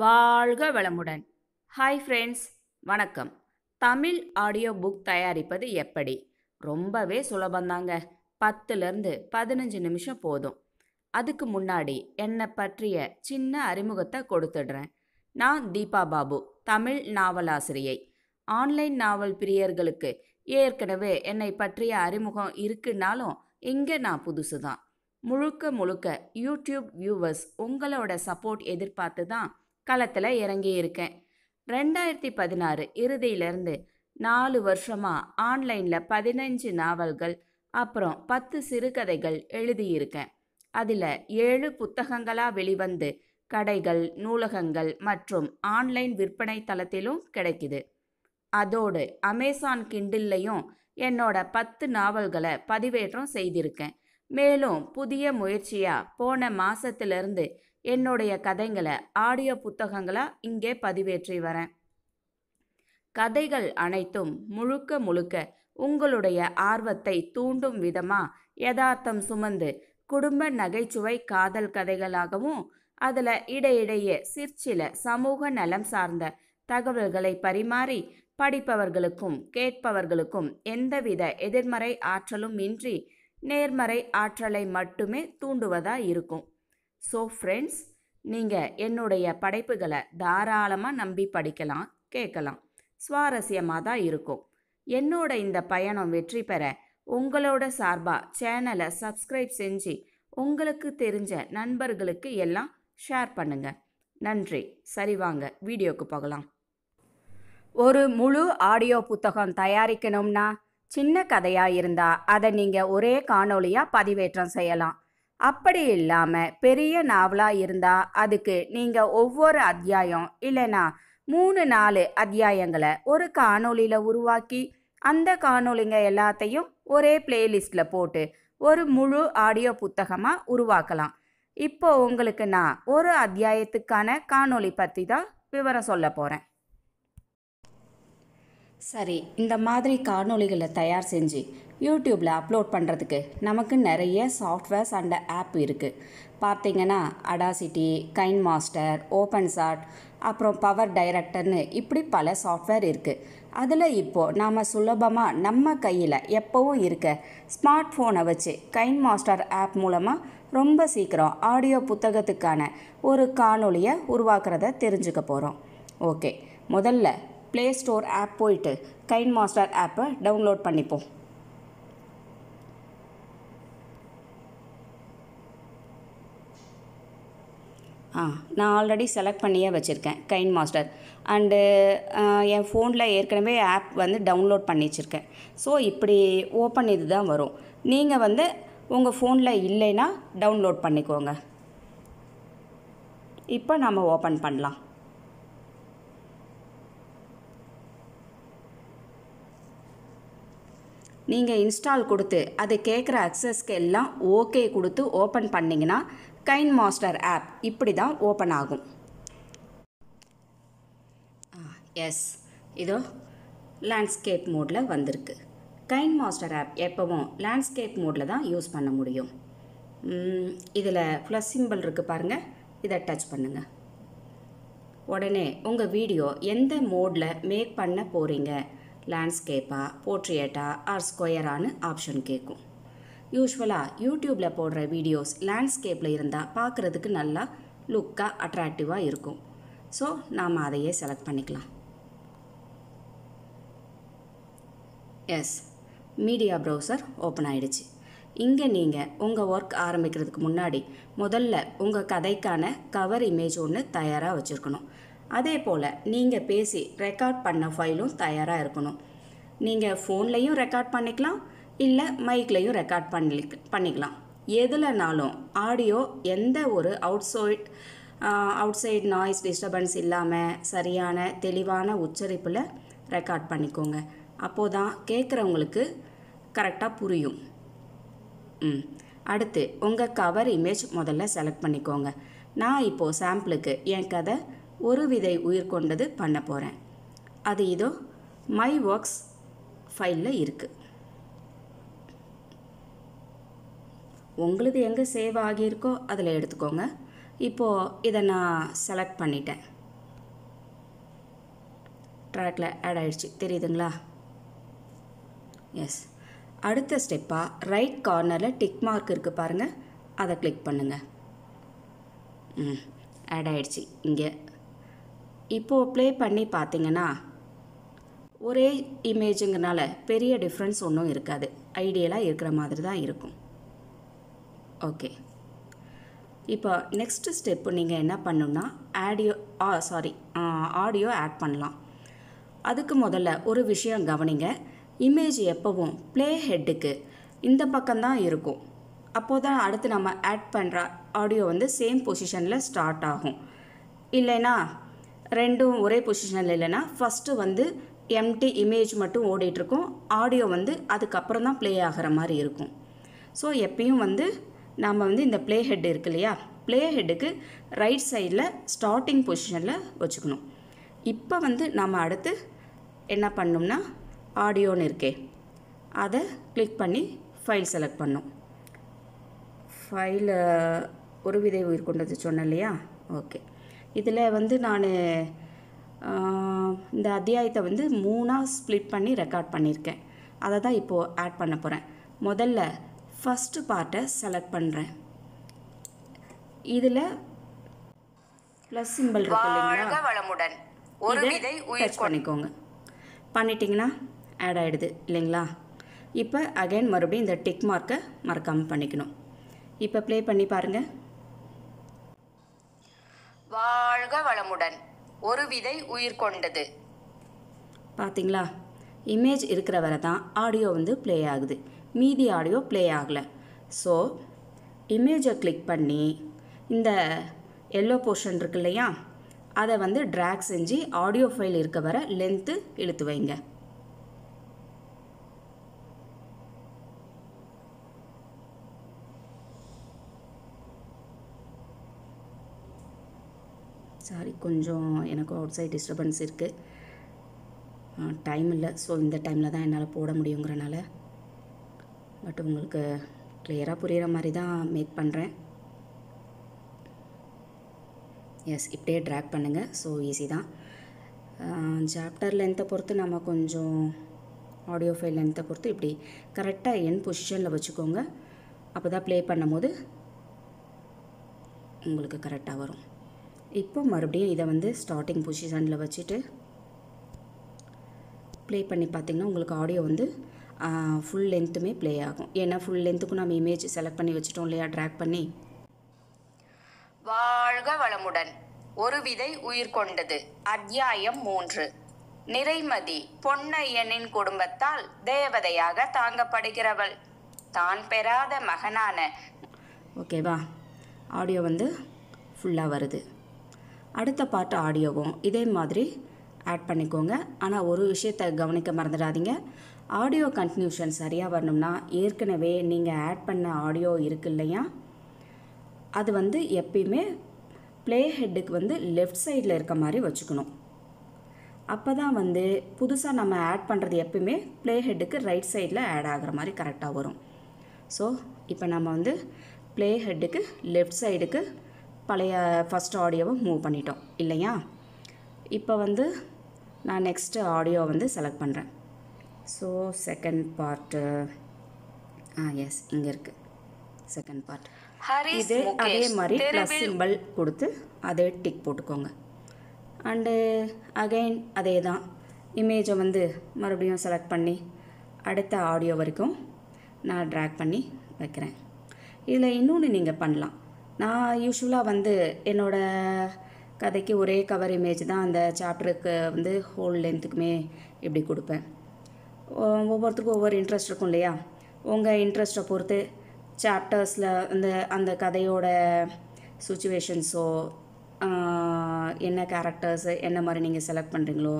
வாழ்க வளமுடன் hi friends வணக்கம் தமிழ் ஆடியோ புக் தயாரிப்பது எப்படி ரொம்பவே சுலபந்தாங்க பத்துலேருந்து பதினஞ்சு நிமிஷம் போதும் அதுக்கு முன்னாடி என்னை பற்றிய சின்ன அறிமுகத்தை கொடுத்துடுறேன் நான் தீபா பாபு தமிழ் நாவலாசிரியை ஆன்லைன் நாவல் பிரியர்களுக்கு ஏற்கனவே என்னை பற்றிய அறிமுகம் இருக்குன்னாலும் இங்கே நான் புதுசு தான் முழுக்க முழுக்க யூடியூப் வியூவர்ஸ் உங்களோட சப்போர்ட் எதிர்பார்த்து தான் களத்தில் இறங்கி இருக்கேன் ரெண்டாயிரத்தி பதினாறு இறுதியிலேருந்து நாலு வருஷமாக ஆன்லைனில் பதினஞ்சு நாவல்கள் அப்புறம் பத்து சிறுகதைகள் எழுதியிருக்கேன் அதில் ஏழு புத்தகங்களாக வெளிவந்து கடைகள் நூலகங்கள் மற்றும் ஆன்லைன் விற்பனை தளத்திலும் கிடைக்குது அதோடு அமேசான் கிண்டில்லையும் என்னோட பத்து நாவல்களை பதிவேற்றம் செய்திருக்கேன் மேலும் புதிய முயற்சியாக போன மாதத்திலிருந்து என்னுடைய கதைகளை ஆடியோ புத்தகங்களாக இங்கே பதிவேற்றி வரேன் கதைகள் அனைத்தும் முழுக்க முழுக்க உங்களுடைய ஆர்வத்தை தூண்டும் விதமாக யதார்த்தம் சுமந்து குடும்ப நகைச்சுவை காதல் கதைகளாகவும் அதில் இடையிடையே சிற்சில சமூக நலம் சார்ந்த தகவல்களை பரிமாறி படிப்பவர்களுக்கும் கேட்பவர்களுக்கும் எந்தவித எதிர்மறை ஆற்றலும் இன்றி நேர்மறை ஆற்றலை மட்டுமே தூண்டுவதா இருக்கும் ஸோ ஃப்ரெண்ட்ஸ் நீங்கள் என்னுடைய படைப்புகளை தாராளமாக நம்பி படிக்கலாம் கேட்கலாம் சுவாரஸ்யமாக தான் இருக்கும் என்னோட இந்த பயணம் வெற்றி பெற உங்களோட சார்பாக சேனலை சப்ஸ்கிரைப் செஞ்சு உங்களுக்கு தெரிஞ்ச நண்பர்களுக்கு எல்லாம் ஷேர் பண்ணுங்கள் நன்றி சரி வாங்க வீடியோக்கு போகலாம் ஒரு முழு ஆடியோ புத்தகம் தயாரிக்கணும்னா சின்ன கதையாக இருந்தால் அதை நீங்கள் ஒரே காணொலியாக பதிவேற்றம் செய்யலாம் அப்படி இல்லாமல் பெரிய நாவலாக இருந்தால் அதுக்கு நீங்கள் ஒவ்வொரு அத்தியாயம் இல்லைனா மூணு நாலு அத்தியாயங்களை ஒரு காணொளியில் உருவாக்கி அந்த காணொளிங்க எல்லாத்தையும் ஒரே பிளேலிஸ்டில் போட்டு ஒரு முழு ஆடியோ புத்தகமாக உருவாக்கலாம் இப்போ உங்களுக்கு நான் ஒரு அத்தியாயத்துக்கான காணொளி பற்றி தான் விவரம் சொல்ல போகிறேன் சரி இந்த மாதிரி காணொளிகளை தயார் செஞ்சு யூடியூப்பில் அப்லோட் பண்ணுறதுக்கு நமக்கு நிறைய சாஃப்ட்வேர்ஸ் அண்ட் ஆப் இருக்குது பார்த்தீங்கன்னா Audacity KineMaster OpenShot அப்புறம் பவர் டைரக்டர்னு இப்படி பல சாஃப்ட்வேர் இருக்குது அதில் இப்போது நாம் சுலபமாக நம்ம கையில் எப்போவும் இருக்க ஸ்மார்ட் ஃபோனை வச்சு கைன் மாஸ்டர் ஆப் மூலமாக ரொம்ப சீக்கிரம் ஆடியோ புத்தகத்துக்கான ஒரு காணொலியை உருவாக்குறத தெரிஞ்சுக்க போகிறோம் ஓகே முதல்ல ப்ளே ஸ்டோர் ஆப் போயிட்டு கைன் மாஸ்டர் ஆப்பை டவுன்லோட் பண்ணிப்போம் ஆ நான் ஆல்ரெடி செலக்ட் பண்ணியே வச்சுருக்கேன் கைன் மாஸ்டர் அண்டு என் ஃபோனில் ஏற்கனவே ஆப் வந்து டவுன்லோட் பண்ணி வச்சுருக்கேன் ஸோ இப்படி ஓப்பன் இது தான் வரும் நீங்கள் வந்து உங்கள் ஃபோனில் இல்லைன்னா டவுன்லோட் பண்ணிக்கோங்க இப்போ நம்ம ஓப்பன் பண்ணலாம் நீங்கள் இன்ஸ்டால் கொடுத்து அது கேட்குற அக்சஸ்க்கு எல்லாம் ஓகே கொடுத்து ஓப்பன் பண்ணிங்கன்னா கைன் மாஸ்டர் ஆப் இப்படி தான் ஓப்பன் ஆகும் எஸ் இதோ லேண்ட்ஸ்கேப் மோடில் வந்திருக்கு கைன் மாஸ்டர் ஆப் எப்போவும் லேண்ட்ஸ்கேப் மோடில் தான் யூஸ் பண்ண முடியும் இதில் ப்ளஸ் சிம்பிள் இருக்குது பாருங்கள் இதை டச் பண்ணுங்கள் உடனே உங்கள் வீடியோ எந்த மோடில் மேக் பண்ண போகிறீங்க லேண்ட்ஸ்கேப்பா போர்ட்ரியேட்டா ஆர் ஸ்கொயரானு ஆப்ஷன் கேட்கும் யூஸ்வலாக யூடியூப்பில் போடுற வீடியோஸ் லேண்ட்ஸ்கேப்பில் இருந்தால் பார்க்குறதுக்கு நல்லா லுக்காக அட்ராக்டிவாக இருக்கும் ஸோ நாம் அதையே செலக்ட் பண்ணிக்கலாம் எஸ் மீடியா ப்ரௌசர் ஓப்பன் ஆகிடுச்சு இங்கே நீங்கள் உங்கள் ஒர்க் ஆரம்பிக்கிறதுக்கு முன்னாடி முதல்ல உங்கள் கதைக்கான கவர் இமேஜ் ஒன்று தயாராக வச்சுருக்கணும் அதே போல் நீங்கள் பேசி ரெக்கார்ட் பண்ண ஃபைலும் தயாராக இருக்கணும் நீங்கள் ஃபோன்லேயும் ரெக்கார்ட் பண்ணிக்கலாம் இல்லை மைக்லேயும் ரெக்கார்ட் பண்ணி பண்ணிக்கலாம் எதுலனாலும் ஆடியோ எந்த ஒரு out outside outside noise disturbance இல்லாமல் சரியான தெளிவான உச்சரிப்பில் ரெக்கார்ட் பண்ணிக்கோங்க அப்போது தான் கேட்குறவங்களுக்கு கரெக்டாக புரியும் ம் அடுத்து உங்கள் கவர் இமேஜ் முதல்ல செலக்ட் பண்ணிக்கோங்க நான் இப்போது சாம்பிளுக்கு என் கதை ஒரு விதை உயிர் கொண்டது பண்ண போகிறேன் அது இதோ மை ஒர்க்ஸ் ஃபைலில் இருக்குது உங்களது எங்கே சேவ் ஆகியிருக்கோ அதில் எடுத்துக்கோங்க இப்போது இதை நான் செலக்ட் பண்ணிட்டேன் ட்ராக்கில் ஆட் ஆகிடுச்சு தெரியுதுங்களா எஸ் அடுத்த ஸ்டெப்பாக ரைட் கார்னரில் டிக் மார்க் இருக்குது பாருங்கள் அதை கிளிக் பண்ணுங்கள் ம் ஆட் ஆகிடுச்சு இங்கே இப்போது ப்ளே பண்ணி பார்த்தீங்கன்னா ஒரே இமேஜுங்கிறனால பெரிய டிஃப்ரென்ஸ் ஒன்றும் இருக்காது ஐடியலாக இருக்கிற மாதிரி தான் இருக்கும் ஓகே இப்போ நெக்ஸ்ட்டு ஸ்டெப்பு நீங்கள் என்ன பண்ணணும்னா audio ah sorry audio add பண்ணலாம் அதுக்கு முதல்ல ஒரு விஷயம் கவனிங்க இமேஜ் எப்போவும் ப்ளே ஹெட்டுக்கு இந்த பக்கம்தான் இருக்கும் அப்போது தான் அடுத்து நம்ம ஆட் பண்ணுற ஆடியோ வந்து சேம் பொசிஷனில் ஸ்டார்ட் ஆகும் இல்லைன்னா ரெண்டும் ஒரே பொசிஷனில் இல்லைன்னா ஃபஸ்ட்டு வந்து எம்டி இமேஜ் மட்டும் ஓடிட்டுருக்கும் ஆடியோ வந்து அதுக்கப்புறம் தான் ப்ளே ஆகிற மாதிரி இருக்கும் ஸோ எப்பயும் வந்து நாம் வந்து இந்த ப்ளே ஹெட் இருக்கு இல்லையா ப்ளே ஹெட்டுக்கு ரைட் சைடில் ஸ்டார்டிங் பொசிஷனில் வச்சுக்கணும் இப்போ வந்து நாம் அடுத்து என்ன பண்ணோம்னா ஆடியோன்னு இருக்கே அதை கிளிக் பண்ணி ஃபைல் செலக்ட் பண்ணும் ஃபைல் ஒரு விதை உயிர் கொண்டது சொன்னேன் இல்லையா ஓகே இதில் வந்து நான் இந்த அத்தியாயத்தை வந்து மூணாக ஸ்ப்ளிட் பண்ணி ரெக்கார்ட் பண்ணியிருக்கேன் அதை தான் இப்போது ஆட் பண்ண போகிறேன் முதல்ல ஃபஸ்ட்டு பார்ட்டை செலக்ட் பண்ணுறேன் இதில் ப்ளஸ் சிம்பிள் இருக்கு வளமுடன் ஒரு விதை டச் பண்ணிக்கோங்க பண்ணிட்டீங்கன்னா ஆட் ஆகிடுது இல்லைங்களா இப்போ அகைன் மறுபடியும் இந்த டிக் மார்க்கை மறக்காமல் பண்ணிக்கணும் இப்போ ப்ளே பண்ணி பாருங்கள் வாழ்க வளமுடன் ஒரு விதை உயிர் கொண்டது பார்த்தீங்களா இமேஜ் இருக்கிற வரை தான் ஆடியோ வந்து ப்ளே ஆகுது மீதி ஆடியோ ப்ளே ஆகலை ஸோ இமேஜை கிளிக் பண்ணி இந்த எல்லோ போர்ஷன் இருக்கு இல்லையா அதை வந்து ட்ராக் செஞ்சு ஆடியோ ஃபைல் இருக்க வர லென்த்து இழுத்து வைங்க சாரி கொஞ்சம் எனக்கும் அவுட் சைட் டிஸ்டர்பன்ஸ் இருக்குது டைம் இல்லை ஸோ இந்த டைமில் தான் என்னால் போட முடியுங்கிறனால பட் உங்களுக்கு கிளியராக புரிகிற மாதிரி தான் மேக் பண்ணுறேன் எஸ் இப்படியே ட்ராக் பண்ணுங்கள் ஸோ ஈஸி தான் சாப்டர் லென்த்தை பொறுத்து நம்ம கொஞ்சம் ஆடியோ ஃபைல் லென்த்தை பொறுத்து இப்படி கரெக்டாக என் பொசிஷனில் வச்சுக்கோங்க அப்போ தான் ப்ளே பண்ணும்போது உங்களுக்கு கரெக்டாக வரும் இப்போ மறுபடியும் இதை வந்து ஸ்டார்டிங் பொசிஷனில் வச்சுட்டு ப்ளே பண்ணி பார்த்திங்கன்னா உங்களுக்கு ஆடியோ வந்து ஃபுல் லென்த்துமே ப்ளே ஆகும் ஏன்னா ஃபுல் லென்த்துக்கும் நம்ம இமேஜ் செலக்ட் பண்ணி வச்சுட்டோம் இல்லையா ட்ராக் பண்ணி வாழ்க வளமுடன் ஒரு விதை உயிர் கொண்டது அத்தியாயம் மூன்று நிறைமதி பொன்னையனின் குடும்பத்தால் தேவதையாக தாங்கப்படுகிறவள் தான் பெறாத மகனான ஓகேவா ஆடியோ வந்து ஃபுல்லாக வருது அடுத்த பாட்டு ஆடியோவும் இதே மாதிரி ஆட் பண்ணிக்கோங்க ஆனால் ஒரு விஷயத்தை கவனிக்க மறந்துடாதீங்க ஆடியோ கன்டினியூஷன் சரியாக வரணும்னா ஏற்கனவே நீங்கள் ஆட் பண்ண ஆடியோ இருக்கு இல்லையா அது வந்து எப்பயுமே ப்ளே ஹெட்டுக்கு வந்து லெஃப்ட் சைடில் இருக்க மாதிரி வச்சுக்கணும் அப்போ தான் வந்து புதுசாக நம்ம ஆட் பண்ணுறது எப்பயுமே ப்ளே ஹெட்டுக்கு ரைட் சைடில் ஆட் ஆகிற மாதிரி கரெக்டாக வரும் ஸோ இப்போ நம்ம வந்து ப்ளே ஹெட்டுக்கு லெஃப்ட் சைடுக்கு பழைய ஃபஸ்ட் ஆடியோவை மூவ் பண்ணிட்டோம் இல்லையா இப்போ வந்து நான் நெக்ஸ்ட்டு ஆடியோ வந்து செலக்ட் பண்ணுறேன் so second part ah yes இங்கே இருக்குது செகண்ட் பார்ட் இது அதே மாதிரி ப்ளஸ் சிம்பிள் கொடுத்து அதே டிக் போட்டுக்கோங்க அண்டு அகைன் அதே தான் இமேஜை வந்து மறுபடியும் செலக்ட் பண்ணி அடுத்த ஆடியோ வரைக்கும் நான் ட்ராக் பண்ணி வைக்கிறேன் இதில் இன்னொன்று நீங்கள் பண்ணலாம் நான் யூஸ்வலாக வந்து என்னோடய கதைக்கு ஒரே கவர் இமேஜ் தான் அந்த சாப்டருக்கு வந்து ஹோல் லென்த்துக்குமே இப்படி கொடுப்பேன் ஒவ்வொருத்தருக்கும் ஒவ்வொரு இன்ட்ரெஸ்ட் இருக்கும் இல்லையா உங்கள் இன்ட்ரெஸ்ட்டை பொறுத்து சாப்டர்ஸில் அந்த அந்த கதையோட சுச்சுவேஷன்ஸோ என்ன கேரக்டர்ஸு என்ன மாதிரி நீங்கள் செலக்ட் பண்ணுறீங்களோ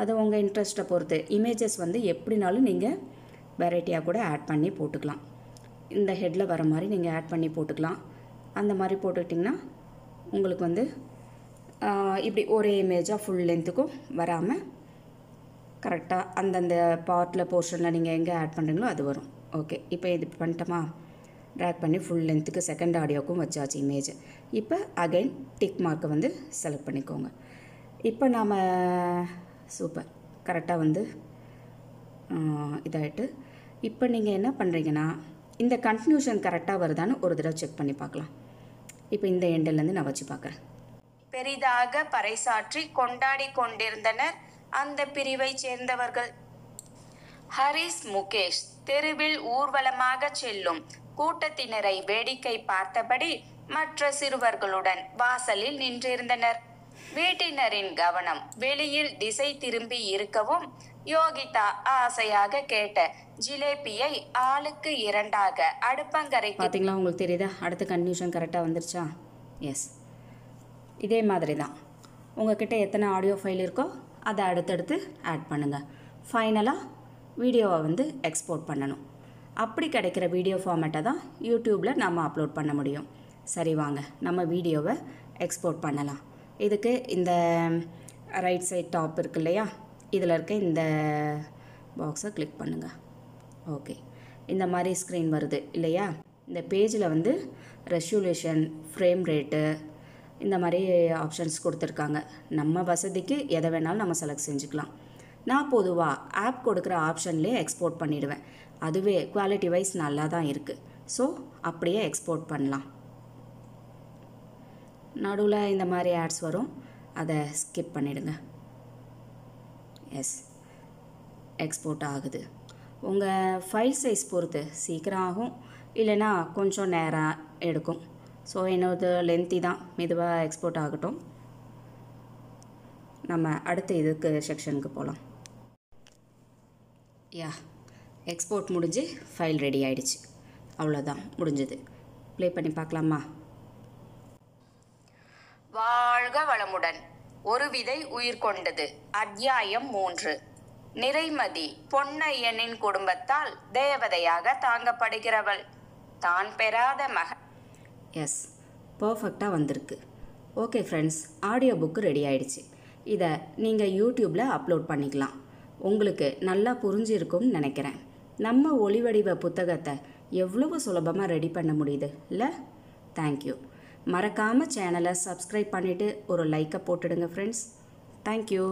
அது உங்கள் இன்ட்ரெஸ்ட்டை பொறுத்து இமேஜஸ் வந்து எப்படினாலும் நீங்கள் வெரைட்டியாக கூட ஆட் பண்ணி போட்டுக்கலாம் இந்த ஹெட்டில் வர மாதிரி நீங்கள் ஆட் பண்ணி போட்டுக்கலாம் அந்த மாதிரி போட்டுக்கிட்டிங்கன்னா உங்களுக்கு வந்து இப்படி ஒரே இமேஜாக ஃபுல் லென்த்துக்கும் வராமல் கரெக்டாக அந்தந்த பார்ட்டில் போர்ஷனில் நீங்கள் எங்கே ஆட் பண்ணுறீங்களோ அது வரும் ஓகே இப்போ இது பண்ணிட்டோமா ட்ராக் பண்ணி ஃபுல் லென்த்துக்கு செகண்ட் ஆடியோக்கும் வச்சாச்சு இமேஜ் இப்போ அகைன் டிக் மார்க்கை வந்து செலக்ட் பண்ணிக்கோங்க இப்போ நாம் சூப்பர் கரெக்டாக வந்து இதாகிட்டு இப்போ நீங்கள் என்ன பண்ணுறீங்கன்னா இந்த கன்ஃபியூஷன் கரெக்டாக வருதான்னு ஒரு தடவை செக் பண்ணி பார்க்கலாம் இப்போ இந்த எண்டிலேருந்து நான் வச்சு பார்க்குறேன் பெரிதாக பறைசாற்றி கொண்டாடி கொண்டிருந்தனர் அந்த பிரிவைச் சேர்ந்தவர்கள் ஹரிஸ் முகேஷ் தெருவில் ஊர்வலமாக செல்லும் கூட்டத்தினரை வேடிக்கை பார்த்தபடி மற்ற சிறுவர்களுடன் வாசலில் நின்றிருந்தனர் வீட்டினரின் கவனம் வெளியில் திசை திரும்பி இருக்கவும் யோகிதா ஆசையாக கேட்ட ஜிலேபியை ஆளுக்கு இரண்டாக அடுப்பங்கரை பார்த்தீங்களா உங்களுக்கு தெரியுதா அடுத்த கன்ஃபியூஷன் கரெக்டாக வந்துருச்சா எஸ் இதே மாதிரி தான் உங்ககிட்ட எத்தனை ஆடியோ ஃபைல் இருக்கோ அதை அடுத்தடுத்து ஆட் பண்ணுங்கள் ஃபைனலாக வீடியோவை வந்து எக்ஸ்போர்ட் பண்ணணும் அப்படி கிடைக்கிற வீடியோ ஃபார்மேட்டை தான் யூடியூப்பில் நம்ம அப்லோட் பண்ண முடியும் சரி வாங்க நம்ம வீடியோவை எக்ஸ்போர்ட் பண்ணலாம் இதுக்கு இந்த ரைட் சைட் டாப் இருக்கு இல்லையா இதில் இருக்க இந்த பாக்ஸை கிளிக் பண்ணுங்கள் ஓகே இந்த மாதிரி ஸ்க்ரீன் வருது இல்லையா இந்த பேஜில் வந்து ரெசூலேஷன் ஃப்ரேம் ரேட்டு இந்த மாதிரி ஆப்ஷன்ஸ் கொடுத்துருக்காங்க நம்ம வசதிக்கு எதை வேணாலும் நம்ம செலக்ட் செஞ்சுக்கலாம் நான் பொதுவாக ஆப் கொடுக்குற ஆப்ஷன்லேயே எக்ஸ்போர்ட் பண்ணிவிடுவேன் அதுவே குவாலிட்டி வைஸ் நல்லா தான் இருக்குது ஸோ அப்படியே எக்ஸ்போர்ட் பண்ணலாம் நடுவில் இந்த மாதிரி ஆட்ஸ் வரும் அதை ஸ்கிப் பண்ணிவிடுங்க எஸ் எக்ஸ்போர்ட் ஆகுது உங்கள் ஃபைல் சைஸ் பொறுத்து சீக்கிரம் ஆகும் இல்லைன்னா கொஞ்சம் நேரம் எடுக்கும் ஸோ என்னோடது லென்த்தி தான் மெதுவாக எக்ஸ்போர்ட் ஆகட்டும் நம்ம அடுத்த இதுக்கு செக்ஷனுக்கு போகலாம் யா எக்ஸ்போர்ட் முடிஞ்சு ஃபைல் ரெடி ஆகிடுச்சு அவ்வளோதான் முடிஞ்சது ப்ளே பண்ணி பார்க்கலாமா வாழ்க வளமுடன் ஒரு விதை உயிர் கொண்டது அத்தியாயம் மூன்று நிறைமதி பொன்னையனின் குடும்பத்தால் தேவதையாக தாங்கப்படுகிறவள் தான் பெறாத மகன் எஸ் பர்ஃபெக்டாக வந்திருக்கு okay friends audio book ready ஆயிடுச்சு இதை நீங்கள் யூடியூப்பில் அப்லோட் பண்ணிக்கலாம் உங்களுக்கு நல்லா புரிஞ்சிருக்கும்னு நினைக்கிறேன் நம்ம ஒளிவடிவ புத்தகத்தை எவ்வளவு சுலபமாக ரெடி பண்ண முடியுது இல்லை தேங்க்யூ மறக்காமல் சேனலை சப்ஸ்கிரைப் பண்ணிவிட்டு ஒரு லைக்கை போட்டுடுங்க ஃப்ரெண்ட்ஸ் தேங்க்யூ